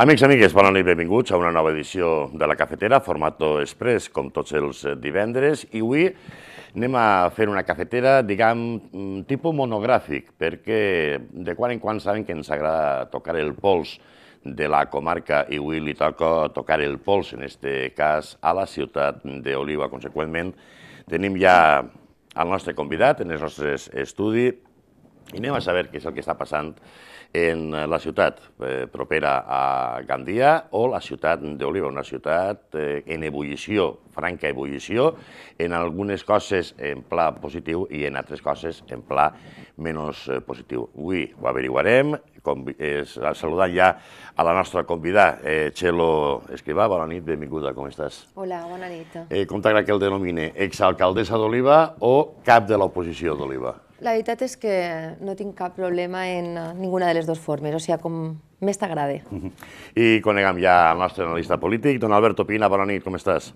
Amics i amigues, bona nit, benvinguts a una nova edició de La Cafetera, formato express, com tots els divendres, i avui anem a fer una cafetera, diguem, mm, tipus monogràfic, perquè de quan en quan saben que ens agrada tocar el pols de la comarca i avui li toca tocar el pols, en este cas, a la ciutat d'Oliva. Conseqüentment, tenim ja el nostre convidat en els nostres estudis, i anem a saber què és el que està passant en la ciutat eh, propera a Gandia o la ciutat d'Oliva, una ciutat eh, en ebullició, franca ebullició, en algunes coses en pla positiu i en altres coses en pla menys eh, positiu. Avui ho averiguarem, com, eh, saludant ja a la nostra convidada, eh, Txelo Escrivà. Bona nit, benvinguda, com estàs? Hola, bona nit. Eh, com t'agrada que el denomine? Exalcaldessa d'Oliva o cap de l'oposició d'Oliva? La veritat és que no tinc cap problema en eh, ninguna de les dues formes, o sigui, com més t'agrada. I coneguem ja el nostre analista polític, don Alberto Pina. Bona nit, com estàs?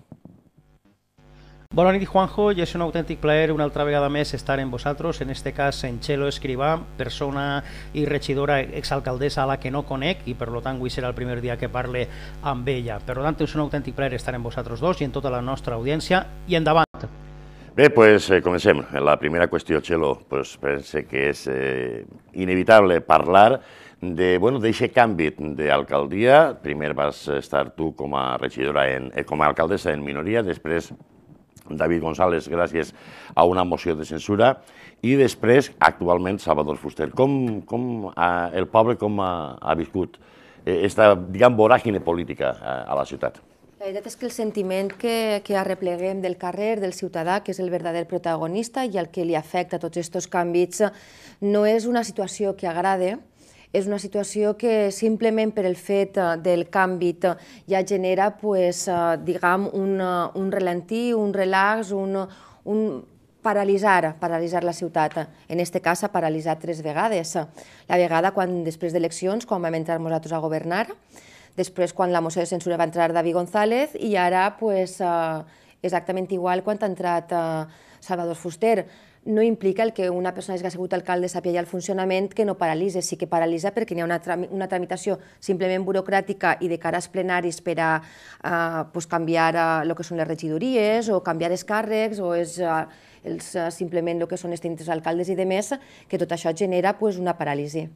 Bona nit, Juanjo, i és un autèntic plaer una altra vegada més estar en vosaltres, en este cas en Chelo Escrivà, persona i regidora exalcaldessa a la que no conec i per lo tant avui serà el primer dia que parle amb ella. Per tant, és un autèntic plaer estar en vosaltres dos i en tota la nostra audiència i endavant. Bé, doncs eh, comencem. La primera qüestió, Txelo, pues, pense que és eh, inevitable parlar de, bueno, d'eixe canvi d'alcaldia. Primer vas estar tu com a regidora, en, eh, com a alcaldessa en minoria, després David González gràcies a una moció de censura i després, actualment, Salvador Fuster. Com, com el poble com ha, ha viscut eh, esta, diguem, voràgine política a, eh, a la ciutat? La veritat és que el sentiment que, que arrepleguem del carrer, del ciutadà, que és el verdader protagonista i el que li afecta a tots aquests canvis, no és una situació que agrade, és una situació que simplement per el fet eh, del canvi ja genera pues, eh, diguem, un, eh, un ralentí, un relax, un, un paralitzar, paralitzar la ciutat. En aquest cas s'ha paralitzat tres vegades. La vegada quan després d'eleccions, quan vam entrar nosaltres a governar, Després, quan la moció de censura va entrar David González i ara pues, eh, exactament igual quan ha entrat eh, Salvador Fuster. No implica el que una persona que ha sigut alcalde sàpiga ja el funcionament que no paralitza, sí que paralitza perquè hi ha una, tram una tramitació simplement burocràtica i de cares plenaris per a eh, pues, canviar el uh, que són les regidories o canviar els càrrecs o és... els, simplement el que són els alcaldes i de més, que tot això genera pues, una paràlisi.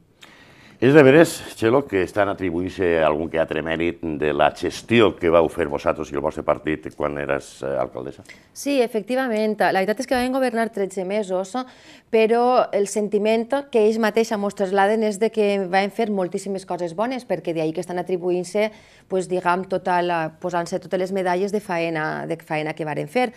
És de veres, Xelo, que estan atribuint-se algun que altre mèrit de la gestió que vau fer vosaltres i el vostre partit quan eres eh, alcaldessa? Sí, efectivament. La veritat és que vam governar 13 mesos, però el sentiment que ells mateixos mos trasladen és de que vam fer moltíssimes coses bones, perquè d'ahir que estan atribuint-se, pues, diguem, tota la, posant-se totes les medalles de faena, de faena que varen fer.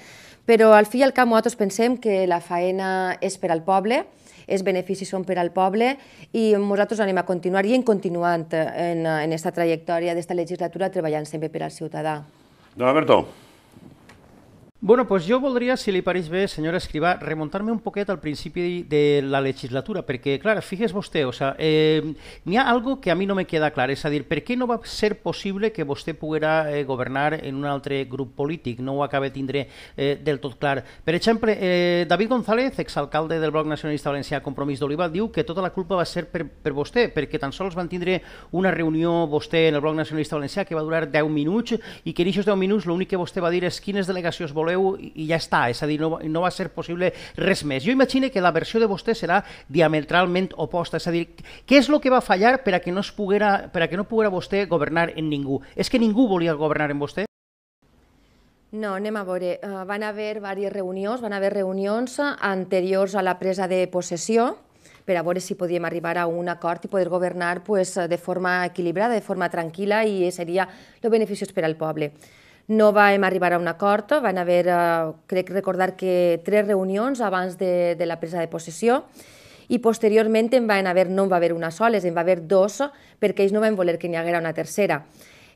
Però al fi i al cap nosaltres pensem que la faena és per al poble, els beneficis són per al poble i nosaltres anem a continuar i en continuat eh, en aquesta eh, trajectòria d'esta legislatura treballant sempre per al ciutadà. Don Alberto, Bueno, pues jo voldria, si li pareix bé, senyora Escrivà, remuntar-me un poquet al principi de la legislatura, perquè, clar, fíjese vostè, o sea, eh, n'hi ha algo que a mi no me queda clar, és a dir, per què no va ser possible que vostè poguera eh, governar en un altre grup polític? No ho acaba de tindre eh, del tot clar. Per exemple, eh, David González, exalcalde del Bloc Nacionalista Valencià Compromís d'Oliva, diu que tota la culpa va ser per, per vostè, perquè tan sols van tindre una reunió vostè en el Bloc Nacionalista Valencià que va durar 10 minuts i que en aquests 10 minuts l'únic que vostè va dir és quines delegacions voleu correu i ja està, és a dir, no, no va ser possible res més. Jo imagino que la versió de vostè serà diametralment oposta, és a dir, què és el que va fallar per a que no, es poguera, per a que no poguera vostè governar en ningú? És que ningú volia governar en vostè? No, anem a veure. Uh, van haver diverses reunions, van haver reunions anteriors a la presa de possessió, per a veure si podíem arribar a un acord i poder governar pues, de forma equilibrada, de forma tranquil·la i seria el beneficiós per al poble. No vam arribar a un acord, van haver, eh, crec recordar que tres reunions abans de, de la presa de possessió, i posteriorment en van haver, no en va haver una sola, en va haver dos, perquè ells no van voler que n'hi haguera una tercera.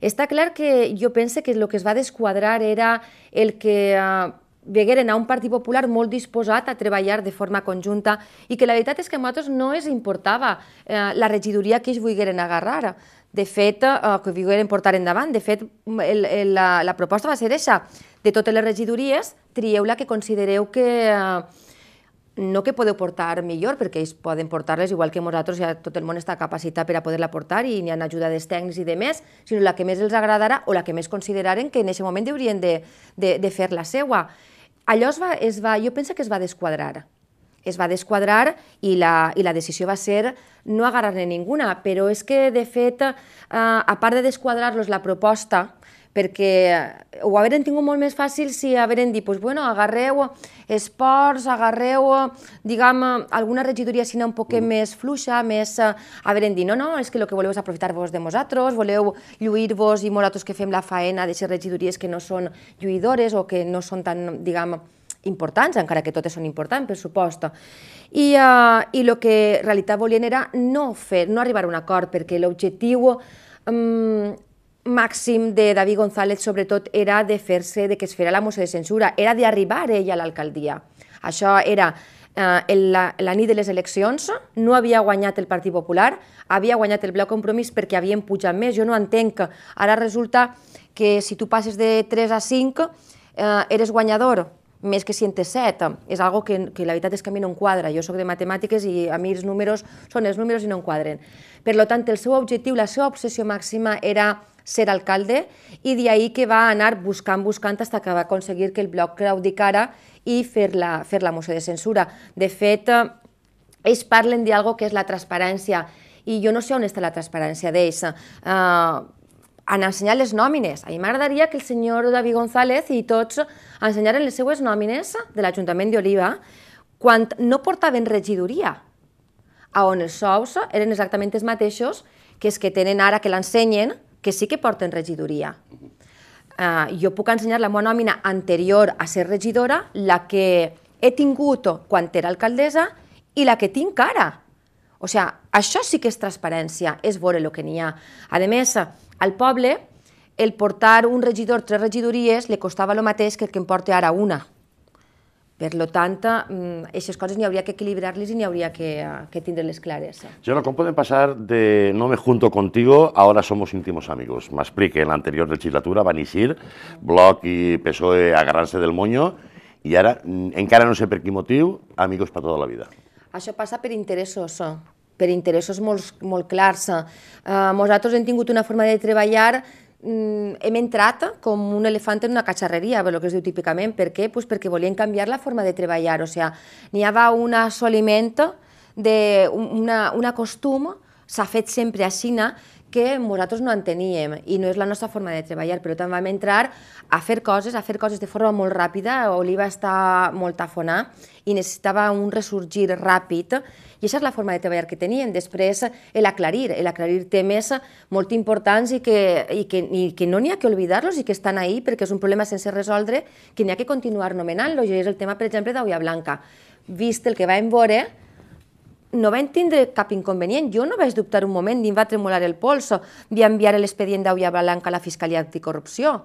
Està clar que jo pense que el que es va desquadrar era el que eh, vegueren a un Partit Popular molt disposat a treballar de forma conjunta i que la veritat és que a nosaltres no ens importava eh, la regidoria que ells volgueren agarrar de fet, eh, que vingueren portar endavant. De fet, el, el, la, la proposta va ser aquesta. de totes les regidories, trieu la que considereu que... Eh, no que podeu portar millor, perquè ells poden portar-les igual que nosaltres, ja tot el món està capacitat per a poder-la portar i n'hi ha dels tècnics i de més, sinó la que més els agradarà o la que més consideraren que en aquest moment haurien de, de, de fer la seua. Allò es va, es va, jo penso que es va desquadrar, es va desquadrar i la, i la decisió va ser no agarrar-ne ninguna, però és que, de fet, eh, a part de desquadrar-los la proposta, perquè eh, ho haurien tingut molt més fàcil si haurien dit, pues, bueno, agarreu esports, agarreu, diguem, alguna regidoria sinó un poquet mm. més fluixa, més... Eh, haurien dit, no, no, és que el que voleu és aprofitar-vos de nosaltres, voleu lluir-vos i molt que fem la faena de ser regidories que no són lluïdores o que no són tan, diguem, importants, encara que totes són importants, per supost. I, uh, i el que en realitat volien era no fer, no arribar a un acord, perquè l'objectiu um, màxim de David González, sobretot, era de fer-se, de que es fera la moció de censura, era d'arribar ell a l'alcaldia. Això era eh, en la, la nit de les eleccions no havia guanyat el Partit Popular, havia guanyat el Bloc Compromís perquè havien pujat més. Jo no entenc que ara resulta que si tu passes de 3 a 5 eh, eres guanyador més que set. És algo que, que la veritat és que a mi no enquadra. Jo sóc de matemàtiques i a mi els números són els números i no enquadren. Per tant, el seu objectiu, la seva obsessió màxima era ser alcalde i d'ahir que va anar buscant, buscant, fins que va aconseguir que el bloc claudicara i fer la, fer la moció de censura. De fet, ells parlen d'algo que és la transparència i jo no sé on està la transparència d'ells. Uh, han ensenyat les nòmines. A mi m'agradaria que el senyor David González i tots ensenyaren les seues nòmines de l'Ajuntament d'Oliva quan no portaven regidoria, a on els sous eren exactament els mateixos que els que tenen ara que l'ensenyen, que sí que porten regidoria. Uh, jo puc ensenyar la meva nòmina anterior a ser regidora, la que he tingut quan era alcaldessa i la que tinc ara. O sigui, això sí que és transparència, és veure el que n'hi ha. A més, al poble, el portar un regidor tres regidories li costava el mateix que el que em porta ara una. Per lo tant, aquestes mm, coses n'hi hauria que equilibrar-les i n'hi hauria que, eh, que tindre-les clares. Joana, com podem passar de no me junto contigo, ahora somos íntimos amigos? M'explica, en l'anterior legislatura van eixir Bloc i PSOE agarrant-se del moño i ara, mm, encara no sé per quin motiu, amigos per tota la vida. Això passa per interessos per interessos molt, molt clars. Eh, nosaltres hem tingut una forma de treballar mm, hem entrat com un elefant en una catxarreria, el que es diu típicament. Per què? Pues perquè volien canviar la forma de treballar. O sigui, sea, n'hi havia un assoliment, de una, una costum, s'ha fet sempre així, que nosaltres no enteníem i no és la nostra forma de treballar, però també vam entrar a fer coses, a fer coses de forma molt ràpida, Oliva està molt afonà i necessitava un ressorgir ràpid i aquesta és la forma de treballar que teníem. Després, l'aclarir, l'aclarir temes molt importants i que, i que, i que no n'hi ha que oblidar-los i que estan ahí perquè és un problema sense resoldre que n'hi ha que continuar nomenant-lo. I és el tema, per exemple, d'Aulla Blanca. Vist el que va veure, no vam tindre cap inconvenient. Jo no vaig dubtar un moment ni em va tremolar el pols enviar l'expedient d'Aulla Blanca a la Fiscalia Anticorrupció.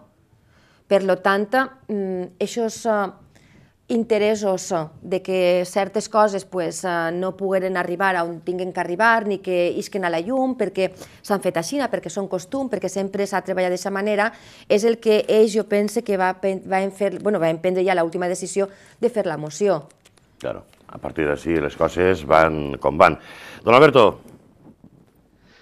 Per lo tant, aquests mm, eh, interessos eh, de que certes coses pues, eh, no pogueren arribar on tinguen que arribar ni que isquen a la llum perquè s'han fet així, perquè són costum, perquè sempre s'ha treballat d'aquesta manera, és el que ells, jo pense, que va, va, fer, bueno, va prendre ja l'última decisió de fer la moció. Claro a partir d'ací les coses van com van. Don Alberto,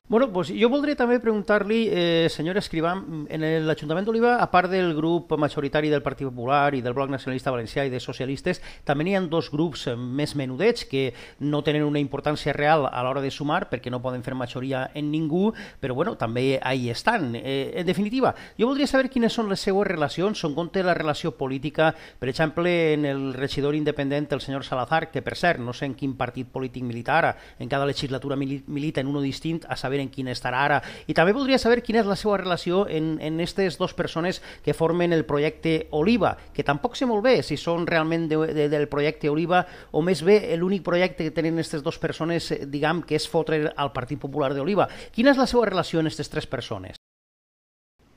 Bueno, pues jo voldria també preguntar-li, eh, senyora Escrivà, en l'Ajuntament d'Oliva, a part del grup majoritari del Partit Popular i del Bloc Nacionalista Valencià i de Socialistes, també n'hi ha dos grups eh, més menudets que no tenen una importància real a l'hora de sumar perquè no poden fer majoria en ningú, però bueno, també ahí estan. Eh, en definitiva, jo voldria saber quines són les seues relacions, són compte la relació política, per exemple, en el regidor independent, el senyor Salazar, que per cert, no sé en quin partit polític militar, en cada legislatura milita en uno distint, a saber saber en quin estarà ara. I també voldria saber quina és la seva relació en, en aquestes dues persones que formen el projecte Oliva, que tampoc sé molt bé si són realment de, de, del projecte Oliva o més bé l'únic projecte que tenen aquestes dues persones, eh, diguem, que és fotre al Partit Popular d'Oliva. Quina és la seva relació en aquestes tres persones?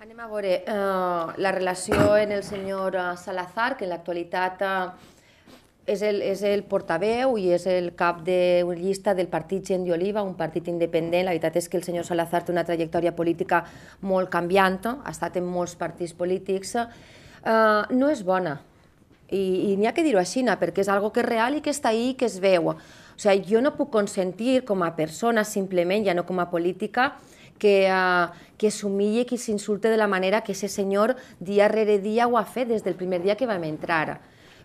Anem a veure eh, la relació en el senyor eh, Salazar, que en l'actualitat eh, és el, és el portaveu i és el cap de llista del partit Gent d'Oliva, un partit independent. La veritat és que el senyor Salazar té una trajectòria política molt canviant, ha estat en molts partits polítics. Uh, no és bona, i, i n'hi ha que dir-ho així, perquè és algo que és real i que està ahí i que es veu. O sigui, jo no puc consentir com a persona, simplement, ja no com a política, que, uh, que s'humille, que s'insulte de la manera que ese senyor dia rere dia ho ha fet des del primer dia que vam entrar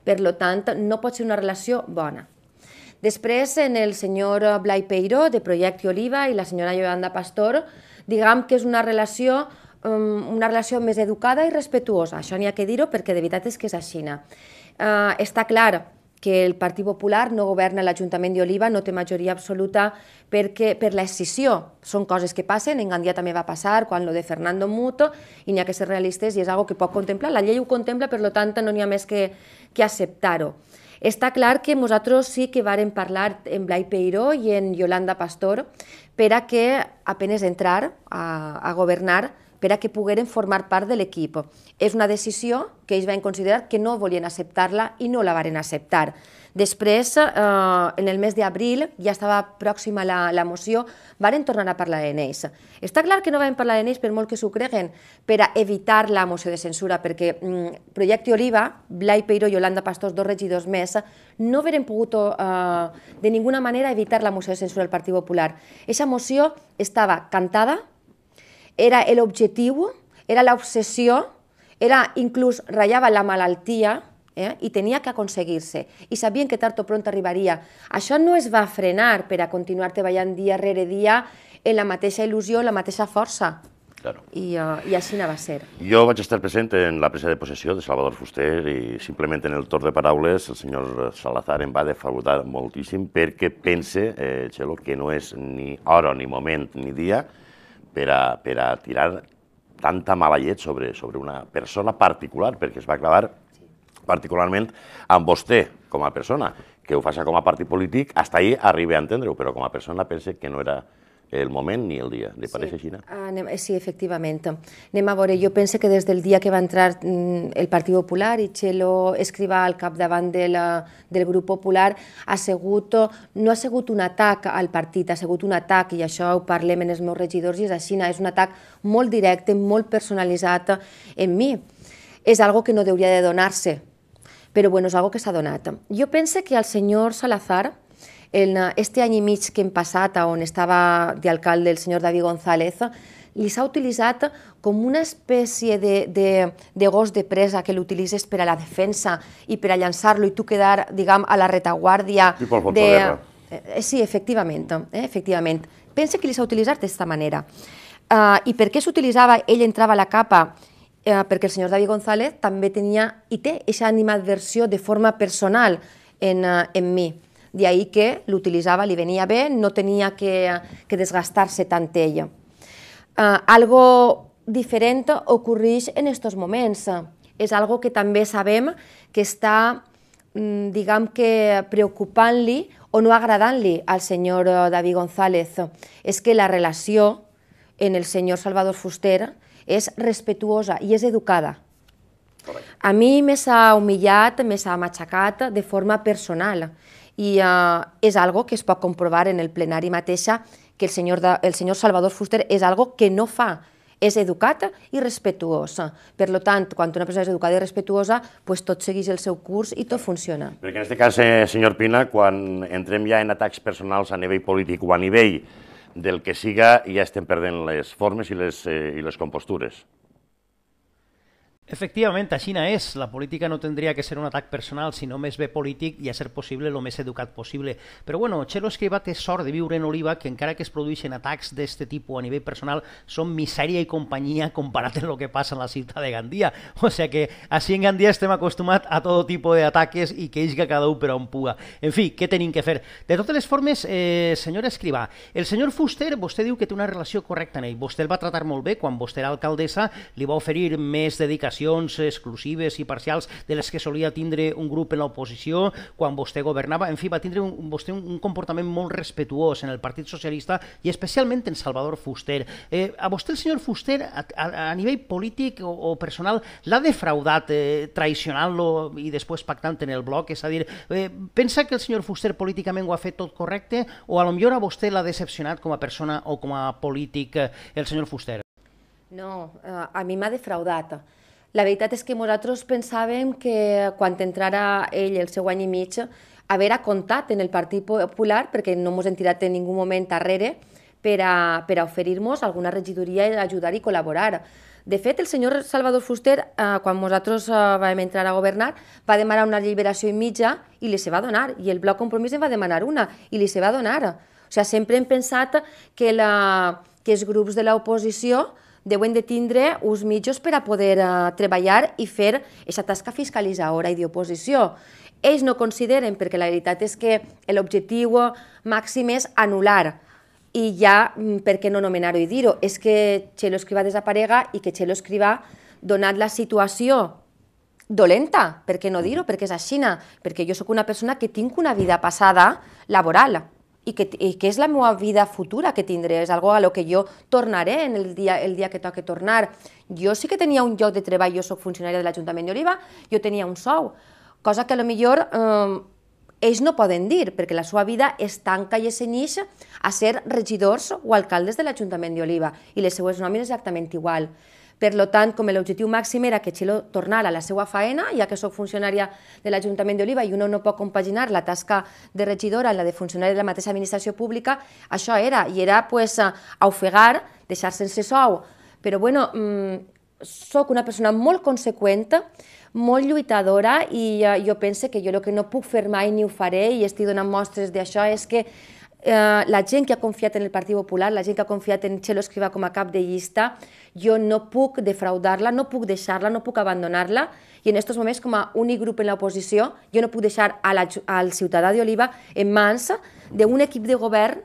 per lo tant, no pot ser una relació bona. Després, en el senyor Blai Peiró, de Projecte Oliva, i la senyora Yolanda Pastor, diguem que és una relació um, una relació més educada i respetuosa. Això n'hi ha que dir-ho perquè de veritat és que és així. Uh, està clar que el Partit Popular no governa l'Ajuntament d'Oliva, no té majoria absoluta perquè, per l'excisió. Són coses que passen, en Gandia també va passar, quan lo de Fernando Muto, i n'hi ha que ser realistes i és algo que pot contemplar. La llei ho contempla, per tant no n'hi ha més que, que acceptar-ho. Està clar que nosaltres sí que varen parlar en Blai Peiró i en Yolanda Pastor per a que, apenes entrar a, a governar, per a que pogueren formar part de l'equip. És una decisió que ells van considerar que no volien acceptar-la i no la varen acceptar. Després, eh, en el mes d'abril, ja estava pròxima la, la moció, varen tornar a parlar en ells. Està clar que no van parlar en ells per molt que s'ho creguen, per a evitar la moció de censura, perquè mm, Projecte Oliva, Blai Peiro i Yolanda Pastors, dos regidors més, no veren pogut eh, de ninguna manera evitar la moció de censura del Partit Popular. Eixa moció estava cantada, era el objectiu, era l'obsessió, era inclús ratllava la malaltia eh? i tenia que aconseguir-se. I sabien que tard o pront arribaria. Això no es va frenar per a continuar treballant dia rere dia en la mateixa il·lusió, en la mateixa força. Claro. I, uh, I així anava a ser. Jo vaig estar present en la presa de possessió de Salvador Fuster i simplement en el torn de paraules el senyor Salazar em va defraudar moltíssim perquè pense, eh, Xelo, que no és ni hora, ni moment, ni dia per a, per a tirar tanta mala llet sobre, sobre una persona particular, perquè es va clavar particularment amb vostè com a persona, que ho faci com a partit polític, hasta ahí arribe a entendre-ho, però com a persona pense que no era el moment ni el dia. Li pareix sí. així? Ah, anem, eh, sí, efectivament. Anem a veure, jo penso que des del dia que va entrar mm, el Partit Popular i Txelo Escrivà al capdavant de la, del grup popular ha sigut, no ha sigut un atac al partit, ha sigut un atac, i això ho parlem en els meus regidors, i és així, és un atac molt directe, molt personalitzat en mi. És algo que no hauria de donar-se, però bueno, és algo que s'ha donat. Jo penso que el senyor Salazar, en este any i mig que hem passat, on estava de alcalde el senyor David González, li s'ha utilitzat com una espècie de, de, de gos de presa que l'utilitzes per a la defensa i per a llançar-lo i tu quedar, diguem, a la retaguardia... I pel de... Eh, sí, efectivament, eh, efectivament. Pensa que li s'ha utilitzat d'aquesta manera. Uh, I per què s'utilitzava, ell entrava a la capa eh, perquè el senyor David González també tenia i té aquesta animadversió de forma personal en, eh, en mi de ahí que l'utilitzava, li venia bé, no tenia que, que desgastar-se tant ella. Uh, algo diferent ocorreix en aquests moments. És algo que també sabem que està, mm, diguem que, preocupant-li o no agradant-li al senyor eh, David González. És que la relació en el senyor Salvador Fuster és respetuosa i és educada. A mi me s'ha humillat, me s'ha machacat de forma personal i uh, és algo que es pot comprovar en el plenari mateixa que el senyor, de, el senyor Salvador Fuster és algo que no fa, és educat i respetuós. Per lo tant, quan una persona és educada i respetuosa, pues tot segueix el seu curs i tot funciona. Perquè en aquest cas, eh, senyor Pina, quan entrem ja en atacs personals a nivell polític o a nivell del que siga, ja estem perdent les formes i les, eh, i les compostures. Efectivament, així és. La política no tindria que ser un atac personal, sinó més bé polític i a ser possible el més educat possible. Però bueno, Txelo Escrivà té sort de viure en Oliva, que encara que es produeixen atacs d'aquest tipus a nivell personal, són misèria i companyia comparat amb el que passa en la ciutat de Gandia. O sigui sea que així en Gandia estem acostumats a tot tipus d'ataques i que isga cada un per on puga. En fi, què tenim que fer? De totes les formes, eh, senyor Escrivà, el senyor Fuster, vostè diu que té una relació correcta amb ell. Vostè el va tratar molt bé quan vostè era alcaldessa, li va oferir més dedicació declaracions exclusives i parcials de les que solia tindre un grup en l'oposició quan vostè governava. En fi, va tindre un, vostè un, un comportament molt respetuós en el Partit Socialista i especialment en Salvador Fuster. Eh, a vostè el senyor Fuster, a, a, a nivell polític o, o personal, l'ha defraudat eh, traicionant-lo i després pactant en el bloc? És a dir, eh, pensa que el senyor Fuster políticament ho ha fet tot correcte o a lo millor a vostè l'ha decepcionat com a persona o com a polític eh, el senyor Fuster? No, eh, a mi m'ha defraudat la veritat és que nosaltres pensàvem que quan entrara ell el seu any i mig haver comptat en el Partit Popular, perquè no ens hem tirat en ningú moment darrere, per a, per a oferir-nos alguna regidoria i ajudar i col·laborar. De fet, el senyor Salvador Fuster, eh, quan nosaltres eh, vam entrar a governar, va demanar una alliberació i mitja i li se va donar, i el bloc compromís en va demanar una i li se va donar. O sigui, sempre hem pensat que, la, que els grups de l'oposició oposició deuen de tindre uns mitjos per a poder eh, treballar i fer aquesta tasca fiscalitzadora i d'oposició. Ells no consideren, perquè la veritat és que l'objectiu màxim és anul·lar, i ja, mm, per què no nomenar-ho i dir-ho, és que Txelo Escrivà desaparega i que Txelo Escrivà, donat la situació dolenta, per què no dir-ho, perquè és aixina, perquè jo sóc una persona que tinc una vida passada laboral, y que, i que és la meva vida futura que tindré, és algo a lo que jo tornaré en el dia, el dia que toque tornar. Jo sí que tenia un lloc de treball, jo sóc funcionària de l'Ajuntament d'Oliva, jo tenia un sou, cosa que a lo millor eh, ells no poden dir, perquè la seva vida es tanca i es cenyix a ser regidors o alcaldes de l'Ajuntament d'Oliva, i les seues nòmines exactament igual. Per lo tant, com l'objectiu màxim era que Xelo tornara a la seva faena, ja que sóc funcionària de l'Ajuntament d'Oliva i una no pot compaginar la tasca de regidora amb la de funcionari de la mateixa administració pública, això era, i era pues, ofegar, deixar sense sou. Però bueno, mm, sóc una persona molt conseqüent, molt lluitadora i eh, jo penso que jo el que no puc fer mai ni ho faré i estic donant mostres d'això és que Eh, la gent que ha confiat en el Partit Popular, la gent que ha confiat en Txelo Escriva com a cap de llista, jo no puc defraudar-la, no puc deixar-la, no puc abandonar-la, i en aquests moments, com a únic grup en l'oposició, jo no puc deixar a la, al ciutadà d'Oliva en mans d'un equip de govern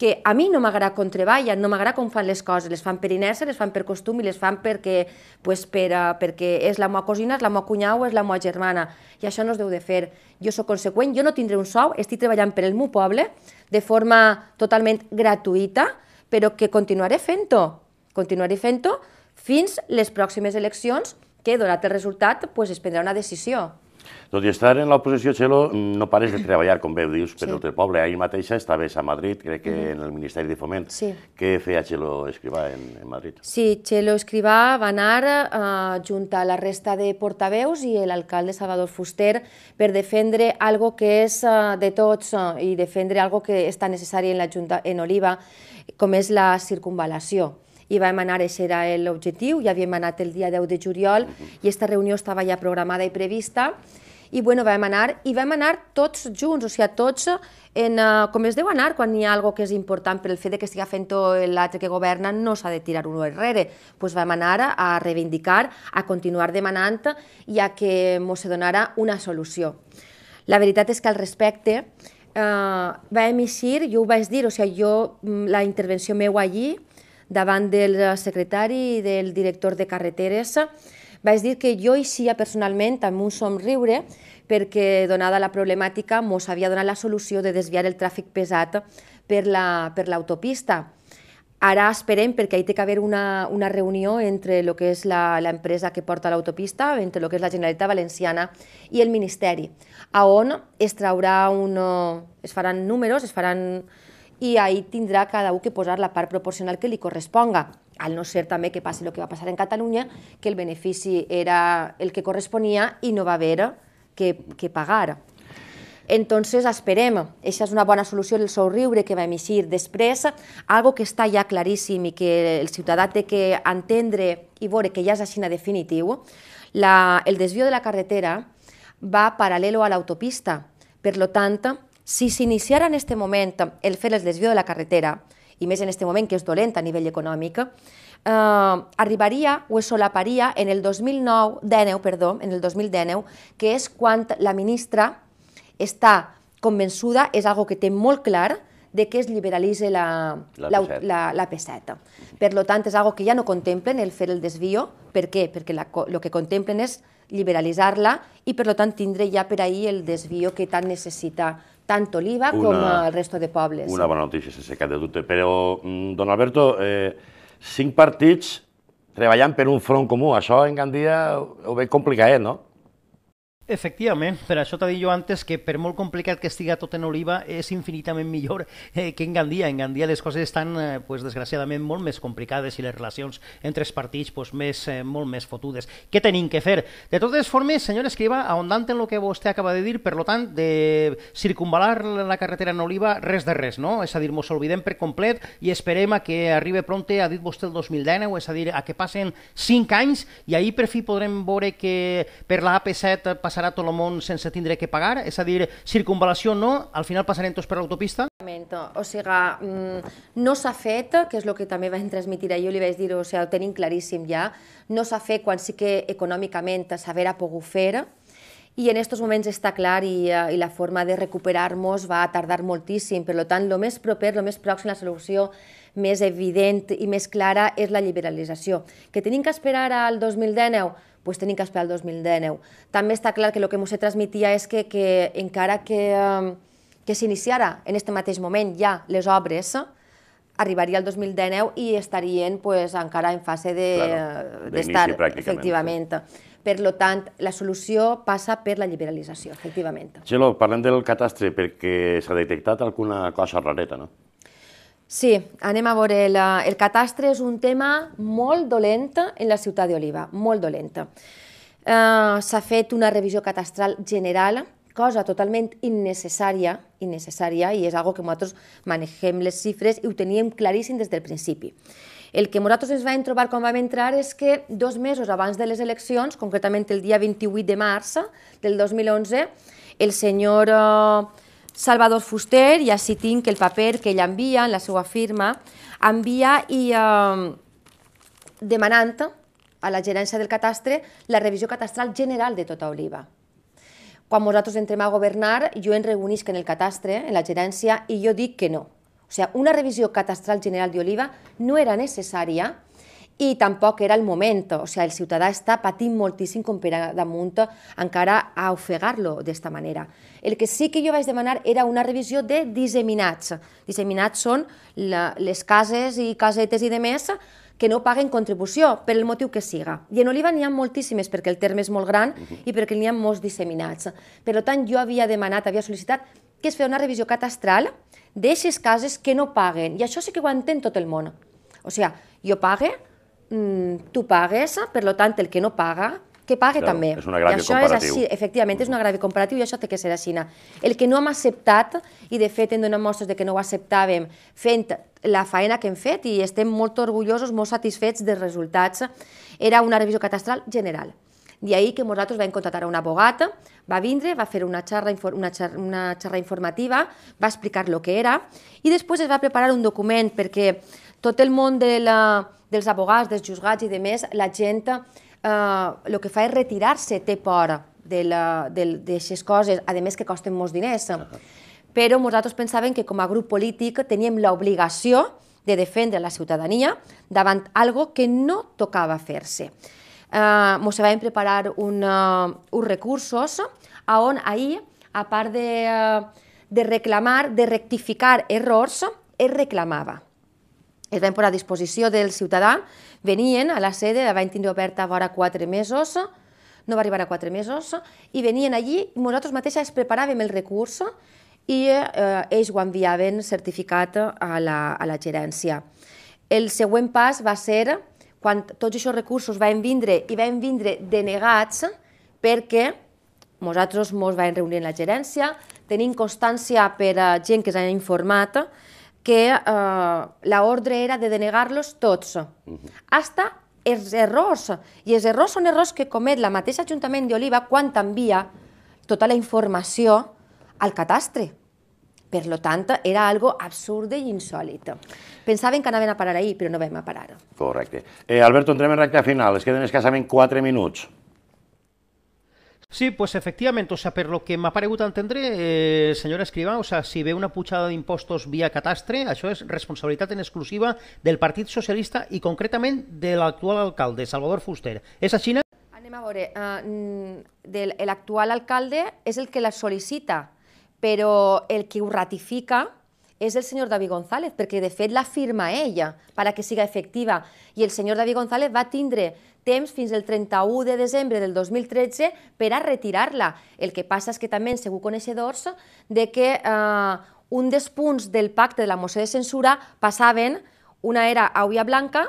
que a mi no m'agrada com treballen, no m'agrada com fan les coses, les fan per inèrcia, les fan per costum i les fan perquè, pues, per, uh, perquè és la meva cosina, és la meva o és la meva germana, i això no es deu de fer. Jo sóc conseqüent, jo no tindré un sou, estic treballant per el meu poble, de forma totalment gratuïta, però que continuaré fent-ho. Continuaré fent-ho fins les pròximes eleccions, que donat el resultat pues, es prendrà una decisió. Tot i estar en l'oposició, Txelo, mm, no pares de treballar, com bé dius, per sí. el teu poble. Ahir mateixa estaves a Madrid, crec que mm-hmm. en el Ministeri de Foment. Sí. Què feia Txelo Escrivà en, en Madrid? Sí, Txelo Escrivà va anar eh, junt a la resta de portaveus i l'alcalde Salvador Fuster per defendre algo que és eh, de tots eh, i defendre algo que està necessari en la Junta en Oliva, com és la circunvalació i vam anar, aquest era l'objectiu, ja havíem anat el dia 10 de juliol i aquesta reunió estava ja programada i prevista i bueno, vam anar, i vam anar tots junts, o sigui, tots en, uh, com es deu anar quan hi ha alguna que és important per el fet que estiga fent l'altre que governa no s'ha de tirar un enrere, doncs pues vam anar a reivindicar, a continuar demanant i a que mos donara una solució. La veritat és que al respecte eh, uh, va emissir, jo ho vaig dir, o sigui, jo, mm, la intervenció meva allí, davant del secretari i del director de carreteres, vaig dir que jo eixia personalment amb un somriure perquè, donada la problemàtica, mos havia donat la solució de desviar el tràfic pesat per l'autopista. La, per Ara esperem, perquè hi té que haver una, una reunió entre el que és l'empresa que porta l'autopista, entre el que és la Generalitat Valenciana i el Ministeri, a on es traurà un... es faran números, es faran i ahí tindrà cada un que posar la part proporcional que li corresponga al no ser també que passi el que va passar en Catalunya, que el benefici era el que corresponia i no va haver que, que pagar. Entonces, esperem. Això és una bona solució del sou riure que va emissir després. Algo que està ja claríssim i que el ciutadà té que entendre i veure que ja és així definitiu. La, el desvió de la carretera va paral·lelo a l'autopista. Per lo tant, si s'iniciara en aquest moment el fer el desvió de la carretera, i més en aquest moment que és dolent a nivell econòmic, eh, arribaria o es solaparia en el 2009, 19, perdó, en el 2019, que és quan la ministra està convençuda, és algo que té molt clar, de que es liberalitzi la, la, la, la, peseta. Per tant, és algo que ja no contemplen el fer el desvio. Per què? Perquè el que contemplen és liberalitzar-la i, per tant, tindre ja per ahir el desvio que tant necessita tant Oliva una, com el resto de pobles. Una bona notícia, sense cap de dubte. Però, mm, don Alberto, eh, cinc partits treballant per un front comú, això en Gandia ho ve complicat, eh, no? Efectivament, per això t'ha dit jo antes que per molt complicat que estiga tot en oliva és infinitament millor eh, que en Gandia. En Gandia les coses estan, eh, pues, desgraciadament, molt més complicades i les relacions entre els partits pues, més, eh, molt més fotudes. Què tenim que fer? De totes formes, senyor Escriba, ahondant en el que vostè acaba de dir, per lo tant, de circunvalar la carretera en oliva, res de res, no? És a dir, mos oblidem per complet i esperem a que arribi pronte, ha dit vostè el 2019, és a dir, a que passen 5 anys i ahir per fi podrem veure que per la AP7 passa passarà tot el món sense tindre que pagar? És a dir, circunvalació no, al final passarem tots per l'autopista? O sigui, mm, no s'ha fet, que és el que també vaig transmetre, jo li vaig dir, o sigui, ho tenim claríssim ja, no s'ha fet quan sí que econòmicament s'haverà pogut fer, i en aquests moments està clar i, eh, i la forma de recuperar-nos va tardar moltíssim. Per tant, el més proper, el més pròxim, la solució més evident i més clara és la liberalització. Que tenim que esperar al 2019? pues tenim que esperar el 2019. També està clar que el que ens transmitia és que, que encara que, um, que s'iniciara en aquest mateix moment ja les obres, arribaria el 2019 i estarien pues, encara en fase d'estar, de, claro, efectivament. Per lo tant, la solució passa per la liberalització, efectivament. Xelo, parlem del catastre, perquè s'ha detectat alguna cosa rareta, no? Sí, anem a veure. La, el catastre és un tema molt dolent en la ciutat d'Oliva, molt dolent. Uh, S'ha fet una revisió catastral general, cosa totalment innecessària, innecessària i és algo que nosaltres manegem les xifres i ho teníem claríssim des del principi. El que nosaltres ens vam trobar quan vam entrar és que dos mesos abans de les eleccions, concretament el dia 28 de març del 2011, el senyor... Uh, Salvador Fuster, ja si tinc el paper que ell envia, la seva firma, envia i eh, demanant a la gerència del catastre la revisió catastral general de tota Oliva. Quan nosaltres entrem a governar, jo em reunisc en el catastre, en la gerència, i jo dic que no. O sigui, una revisió catastral general d'Oliva no era necessària i tampoc era el moment, o sigui, el ciutadà està patint moltíssim com per damunt encara a ofegar-lo d'esta manera. El que sí que jo vaig demanar era una revisió de disseminats. Disseminats són la, les cases i casetes i demés que no paguen contribució, per el motiu que siga. I en Oliva n'hi ha moltíssimes, perquè el terme és molt gran uh mhm. -huh. i perquè n'hi ha molts disseminats. Per tant, jo havia demanat, havia sol·licitat que es feia una revisió catastral d'aixes cases que no paguen. I això sí que ho entén tot el món. O sigui, jo pague, Mm, tu pagues, per lo tant, el que no paga, que pague claro, també. És un agràvia comparatiu. És així, efectivament, és un agravi comparatiu i això té que ser així. El que no hem acceptat, i de fet hem donat mostres de que no ho acceptàvem fent la feina que hem fet i estem molt orgullosos, molt satisfets dels resultats, era una revisió catastral general. D'ahir que nosaltres vam contratar un abogat, va vindre, va fer una xerra, una, xerra, una xerra informativa, va explicar lo que era i després es va preparar un document perquè tot el món de la, dels abogats, dels juzgats i de més, la gent eh, el que fa és retirar-se, té por d'aquestes coses, a més que costen molts diners. Uh -huh. Però nosaltres pensàvem que com a grup polític teníem l'obligació de defendre la ciutadania davant algo que no tocava fer-se. Eh, mos vam preparar uh, uns recursos a on ahir, a part de, eh, de reclamar, de rectificar errors, es reclamava es van posar a disposició del ciutadà, venien a la sede, la vam tindre oberta vora quatre mesos, no va arribar a quatre mesos, i venien allí, i nosaltres es preparàvem el recurs i eh, ells ho enviaven certificat a la, a la gerència. El següent pas va ser quan tots aquests recursos van vindre i van vindre denegats perquè nosaltres ens vam reunir en la gerència, tenim constància per a gent que s'ha informat, que eh, la ordre era de denegar-los tots, hasta els errors. I els errors són errors que comet la mateixa Ajuntament d'Oliva quan t'envia tota la informació al catastre. Per lo tant, era algo absurde i insòlit. Pensaven que anaven a parar ahir, però no vam a parar. Correcte. Eh, Alberto, entrem en recta final. Es queden escassament 4 minuts. Sí, pues efectivament, o sea, per lo que m'ha paregut entendre, eh, senyora Escrivà, o sea, si ve una pujada d'impostos via catastre, això és responsabilitat en exclusiva del Partit Socialista i concretament de l'actual alcalde, Salvador Fuster. És així? Anem a veure, uh, eh, l'actual alcalde és el que la sol·licita, però el que ho ratifica és el senyor David González, perquè de fet la firma ella para que siga efectiva. I el senyor David González va tindre temps fins el 31 de desembre del 2013 per a retirar-la. El que passa és que també segur coneixedors de que eh, un dels punts del pacte de la moció de censura passaven, una era Auia Blanca,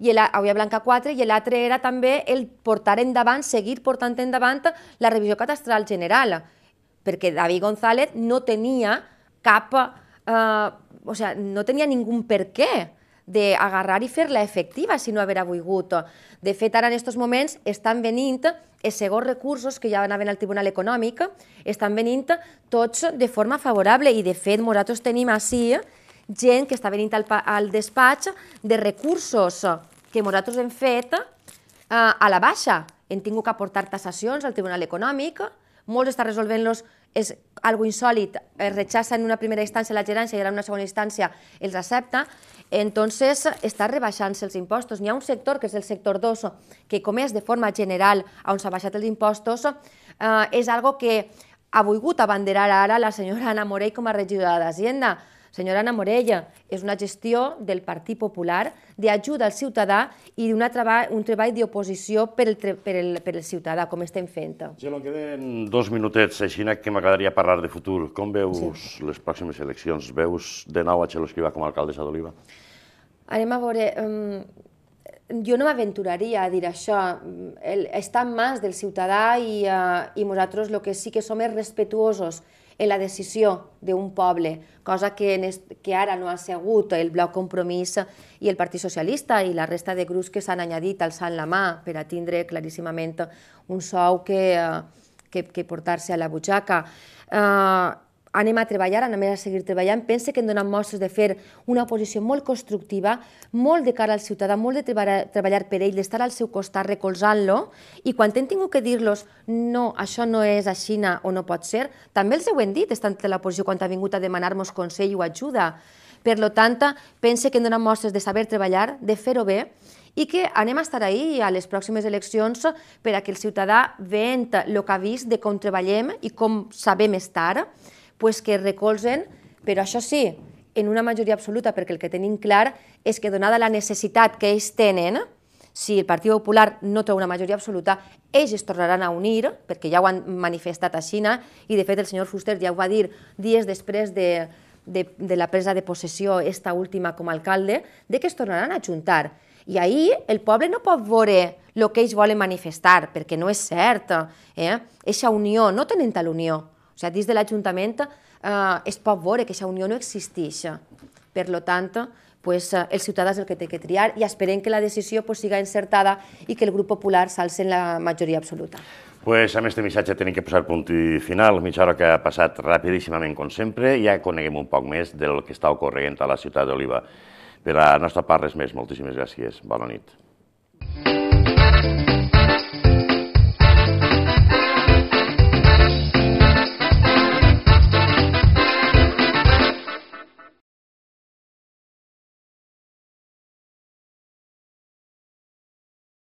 i l'Auia Blanca 4, i l'altre era també el portar endavant, seguir portant endavant la revisió catastral general, perquè David González no tenia cap eh, o sea, no tenia ningú per què d'agarrar i fer-la efectiva si no haver volgut. De fet, ara en aquests moments estan venint els eh, segons recursos que ja anaven al Tribunal Econòmic, estan venint tots de forma favorable i de fet nosaltres tenim així gent que està venint al, al despatx de recursos que nosaltres hem fet eh, a la baixa. Hem tingut que aportar tassacions al Tribunal Econòmic, molts estan resolvent-los és algo insòlit, es rechaça en una primera instància la gerència i en una segona instància els accepta, entonces està rebaixant-se els impostos. N'hi ha un sector, que és el sector 2, que com és de forma general on s'ha baixat els impostos, eh, és algo que ha volgut abanderar ara la senyora Ana Morell com a regidora d'Hacienda. Senyora Ana Morella, és una gestió del Partit Popular d'ajuda al ciutadà i d'un treball, un treball d'oposició per, el, per, el, per el ciutadà, com estem fent. Ja no queden dos minutets, així que m'agradaria parlar de futur. Com veus sí. les pròximes eleccions? Veus de nou a Txelo Escrivà com a alcaldessa d'Oliva? Anem a veure... Um, jo no m'aventuraria a dir això. El, està en mans del ciutadà i, uh, i nosaltres el que sí que som és respetuosos en la decisió d'un poble, cosa que, en que ara no ha segut el bloc compromís i el Partit Socialista i la resta de grups que s'han añadit alçant la mà per a tindre claríssimament un sou que, eh, que, que portar-se a la butxaca. Eh, anem a treballar, anem a seguir treballant. Pense que hem donat mostres de fer una posició molt constructiva, molt de cara al ciutadà, molt de treballar, per ell, d'estar al seu costat recolzant-lo, i quan hem tingut que dir-los no, això no és a Xina o no pot ser, també els ho hem dit, estant de la posició quan ha vingut a demanar-nos consell o ajuda. Per lo tant, pense que hem donat mostres de saber treballar, de fer-ho bé, i que anem a estar ahir a les pròximes eleccions per a que el ciutadà vent el que ha vist de com treballem i com sabem estar, pues que recolzen, però això sí, en una majoria absoluta, perquè el que tenim clar és que donada la necessitat que ells tenen, si el Partit Popular no té una majoria absoluta, ells es tornaran a unir, perquè ja ho han manifestat a Xina, i de fet el senyor Fuster ja ho va dir dies després de, de, de la presa de possessió, esta última com a alcalde, de que es tornaran a juntar. I ahir el poble no pot veure el que ells volen manifestar, perquè no és cert. Eh? Eixa unió, no tenen tal unió sigui, dins de l'Ajuntament eh, es pot veure que aquesta unió no existeix. Per tant, pues, eh, el ciutadà és el que té que triar i esperem que la decisió pues, siga encertada i que el grup popular s'alci en la majoria absoluta. Pues amb aquest missatge tenim que posar punt i final, mitja hora que ha passat rapidíssimament com sempre, ja coneguem un poc més del que està ocorrent a la ciutat d'Oliva. Per a la nostra part res més, moltíssimes gràcies, bona nit.